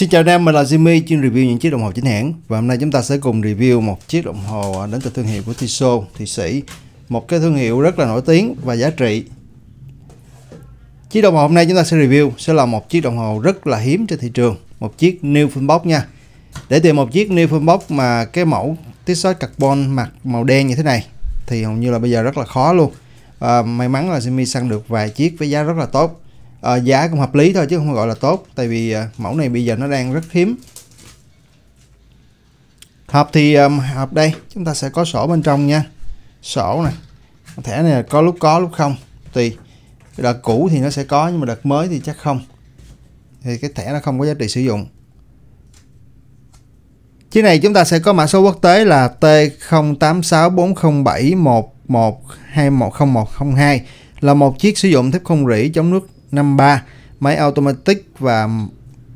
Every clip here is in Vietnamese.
Xin chào Nam, mình là Jimmy chuyên review những chiếc đồng hồ chính hãng và hôm nay chúng ta sẽ cùng review một chiếc đồng hồ đến từ thương hiệu của Tissot, Thụy Sĩ một cái thương hiệu rất là nổi tiếng và giá trị Chiếc đồng hồ hôm nay chúng ta sẽ review sẽ là một chiếc đồng hồ rất là hiếm trên thị trường một chiếc New box nha để tìm một chiếc New box mà cái mẫu Tissot carbon mặt màu đen như thế này thì hầu như là bây giờ rất là khó luôn à, may mắn là Jimmy săn được vài chiếc với giá rất là tốt à, giá cũng hợp lý thôi chứ không gọi là tốt tại vì à, mẫu này bây giờ nó đang rất hiếm hộp thì um, hộp đây chúng ta sẽ có sổ bên trong nha sổ này thẻ này có lúc có lúc không tùy đợt cũ thì nó sẽ có nhưng mà đợt mới thì chắc không thì cái thẻ nó không có giá trị sử dụng chiếc này chúng ta sẽ có mã số quốc tế là T08640711210102 là một chiếc sử dụng thép không rỉ chống nước 53, máy automatic và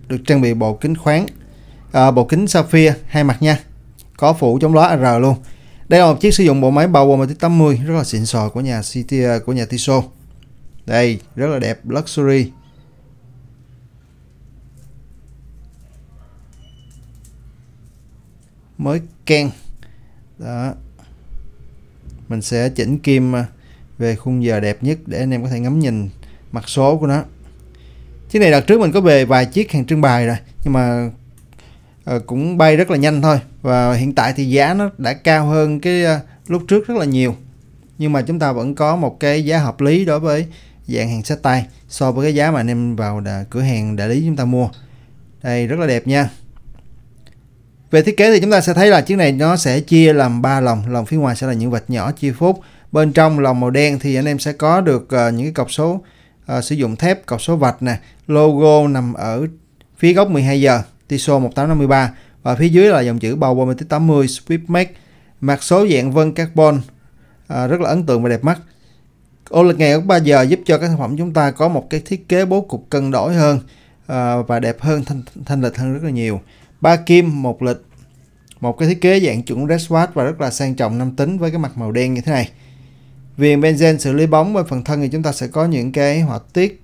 được trang bị bộ kính khoáng, à, bộ kính sapphire hai mặt nha, có phủ chống lóa r luôn. Đây là một chiếc sử dụng bộ máy Power Matic 80 rất là xịn sò của nhà City à, của nhà Tissot. Đây, rất là đẹp, luxury. Mới ken. Đó. Mình sẽ chỉnh kim à, về khung giờ đẹp nhất để anh em có thể ngắm nhìn mặt số của nó chiếc này đặt trước mình có về vài chiếc hàng trưng bày rồi nhưng mà uh, cũng bay rất là nhanh thôi và hiện tại thì giá nó đã cao hơn cái uh, lúc trước rất là nhiều nhưng mà chúng ta vẫn có một cái giá hợp lý đối với dạng hàng sách tay so với cái giá mà anh em vào đà, cửa hàng đại lý chúng ta mua đây rất là đẹp nha về thiết kế thì chúng ta sẽ thấy là chiếc này nó sẽ chia làm ba lòng lòng phía ngoài sẽ là những vạch nhỏ chia phút bên trong lòng màu đen thì anh em sẽ có được uh, những cái cọc số à, sử dụng thép cọc số vạch nè logo nằm ở phía góc 12 giờ TISO 1853 và phía dưới là dòng chữ bao bông 80 Swiftmax mặt số dạng vân carbon à, rất là ấn tượng và đẹp mắt ô lịch ngày ở 3 giờ giúp cho các sản phẩm chúng ta có một cái thiết kế bố cục cân đổi hơn à, và đẹp hơn thanh, thanh lịch hơn rất là nhiều ba kim một lịch một cái thiết kế dạng chuẩn red swatch và rất là sang trọng nam tính với cái mặt màu đen như thế này viền benzen xử lý bóng bên phần thân thì chúng ta sẽ có những cái họa tiết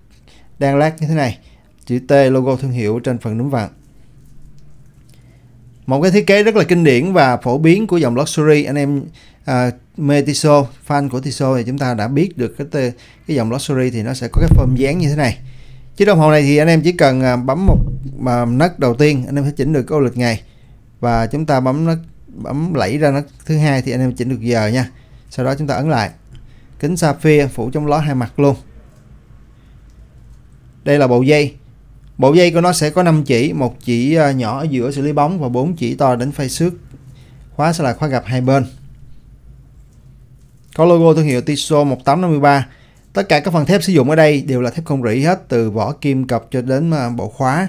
đan lát như thế này chữ T logo thương hiệu trên phần núm vàng một cái thiết kế rất là kinh điển và phổ biến của dòng luxury anh em à, mê Tissot fan của Tissot thì chúng ta đã biết được cái tê, cái dòng luxury thì nó sẽ có cái form dáng như thế này chiếc đồng hồ này thì anh em chỉ cần à, bấm một à, nấc đầu tiên anh em sẽ chỉnh được cái ô lịch ngày và chúng ta bấm nó bấm lẫy ra nấc thứ hai thì anh em chỉnh được giờ nha sau đó chúng ta ấn lại kính sapphire phủ chống ló hai mặt luôn đây là bộ dây bộ dây của nó sẽ có 5 chỉ một chỉ à, nhỏ ở giữa xử lý bóng và bốn chỉ to đến phay xước khóa sẽ là khóa gặp hai bên có logo thương hiệu Tissot 1853 tất cả các phần thép sử dụng ở đây đều là thép không rỉ hết từ vỏ kim cọc cho đến à, bộ khóa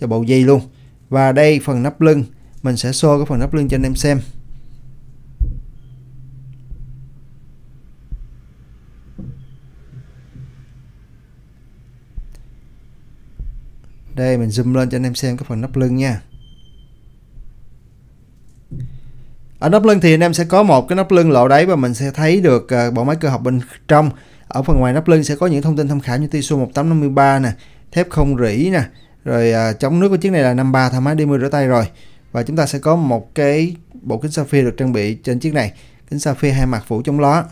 cho bộ dây luôn và đây phần nắp lưng mình sẽ xô cái phần nắp lưng cho anh em xem đây mình zoom lên cho anh em xem cái phần nắp lưng nha ở nắp lưng thì anh em sẽ có một cái nắp lưng lộ đáy và mình sẽ thấy được à, bộ máy cơ học bên trong ở phần ngoài nắp lưng sẽ có những thông tin tham khảo như TISO 1853 nè thép không rỉ nè rồi à, chống nước của chiếc này là 53 thoải mái đi mưa rửa tay rồi và chúng ta sẽ có một cái bộ kính sapphire được trang bị trên chiếc này kính sapphire hai mặt phủ chống ló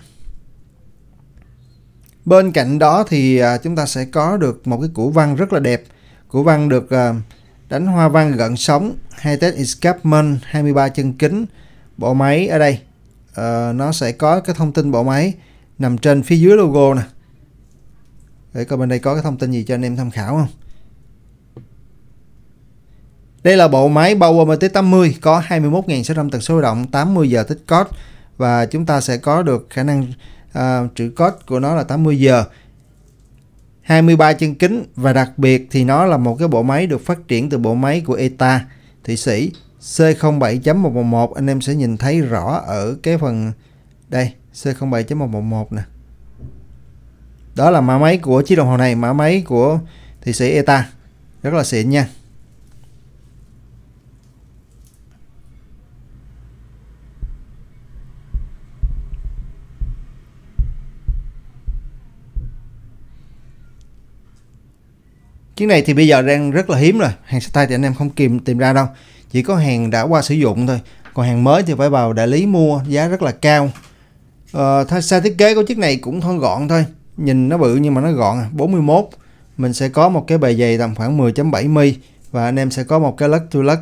bên cạnh đó thì à, chúng ta sẽ có được một cái củ văn rất là đẹp của văn được à, đánh hoa văn gần sóng, hai test escapement, 23 chân kính, bộ máy ở đây uh, nó sẽ có cái thông tin bộ máy nằm trên phía dưới logo nè. Để coi bên đây có cái thông tin gì cho anh em tham khảo không? Đây là bộ máy Power MT80 có 21.600 tần số huy động, 80 giờ tích code và chúng ta sẽ có được khả năng uh, trữ code của nó là 80 giờ. 23 chân kính và đặc biệt thì nó là một cái bộ máy được phát triển từ bộ máy của ETA Thụy Sĩ C07.111 anh em sẽ nhìn thấy rõ ở cái phần đây C07.111 nè đó là mã máy của chiếc đồng hồ này mã máy của Thụy Sĩ ETA rất là xịn nha Chiếc này thì bây giờ đang rất là hiếm rồi, hàng sách tay thì anh em không kìm tìm ra đâu. Chỉ có hàng đã qua sử dụng thôi, còn hàng mới thì phải vào đại lý mua giá rất là cao. Ờ, xa thiết kế của chiếc này cũng thon gọn thôi, nhìn nó bự nhưng mà nó gọn 41. À. Mình sẽ có một cái bề dày tầm khoảng 10.7 mm và anh em sẽ có một cái lắc to lắc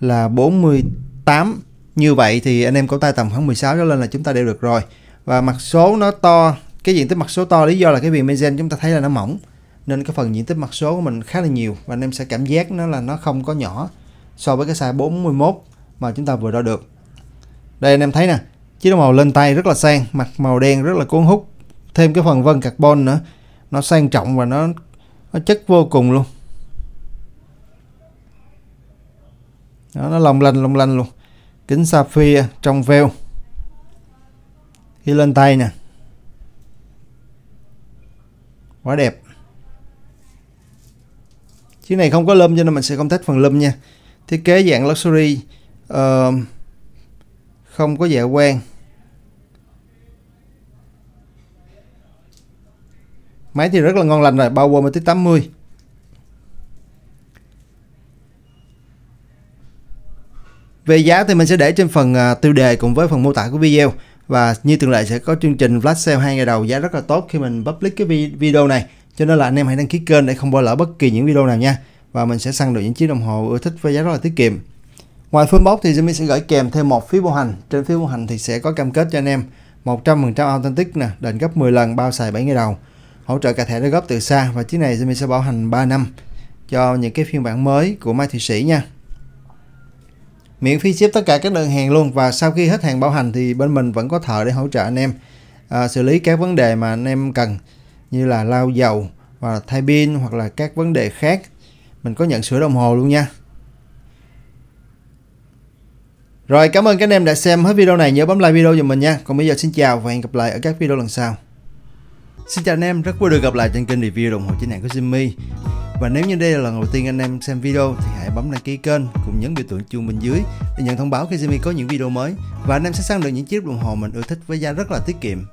là 48. Như vậy thì anh em có tay tầm khoảng 16 trở lên là chúng ta đều được rồi. Và mặt số nó to, cái diện tích mặt số to lý do là cái viền bezel chúng ta thấy là nó mỏng nên cái phần diện tích mặt số của mình khá là nhiều và anh em sẽ cảm giác nó là nó không có nhỏ so với cái size 41 mà chúng ta vừa đo được đây anh em thấy nè chiếc đồng hồ lên tay rất là sang mặt màu đen rất là cuốn hút thêm cái phần vân carbon nữa nó sang trọng và nó nó chất vô cùng luôn Đó, nó long lanh long lanh luôn kính sapphire trong veo khi lên tay nè quá đẹp chiếc này không có lâm cho nên mình sẽ không test phần lâm nha thiết kế dạng luxury uh, không có dạ quang máy thì rất là ngon lành rồi bao gồm tới 80 Về giá thì mình sẽ để trên phần à, tiêu đề cùng với phần mô tả của video và như thường lệ sẽ có chương trình flash sale hai ngày đầu giá rất là tốt khi mình public cái video này cho nên là anh em hãy đăng ký kênh để không bỏ lỡ bất kỳ những video nào nha và mình sẽ săn được những chiếc đồng hồ ưa thích với giá rất là tiết kiệm ngoài phone box thì Xiaomi sẽ gửi kèm thêm một phiếu bảo hành trên phiếu bảo hành thì sẽ có cam kết cho anh em 100% authentic nè đền gấp 10 lần bao xài 7 ngày đầu hỗ trợ cả thẻ đã góp từ xa và chiếc này Xiaomi sẽ bảo hành 3 năm cho những cái phiên bản mới của Mai Thị Sĩ nha miễn phí ship tất cả các đơn hàng luôn và sau khi hết hàng bảo hành thì bên mình vẫn có thợ để hỗ trợ anh em à, xử lý các vấn đề mà anh em cần như là lao dầu và thay pin hoặc là các vấn đề khác mình có nhận sửa đồng hồ luôn nha rồi cảm ơn các anh em đã xem hết video này nhớ bấm like video giùm mình nha còn bây giờ xin chào và hẹn gặp lại ở các video lần sau Xin chào anh em, rất vui được gặp lại trên kênh review đồng hồ chính hãng của Jimmy Và nếu như đây là lần đầu tiên anh em xem video thì hãy bấm đăng ký kênh cùng nhấn biểu tượng chuông bên dưới để nhận thông báo khi Jimmy có những video mới và anh em sẽ săn được những chiếc đồng hồ mình ưa thích với giá rất là tiết kiệm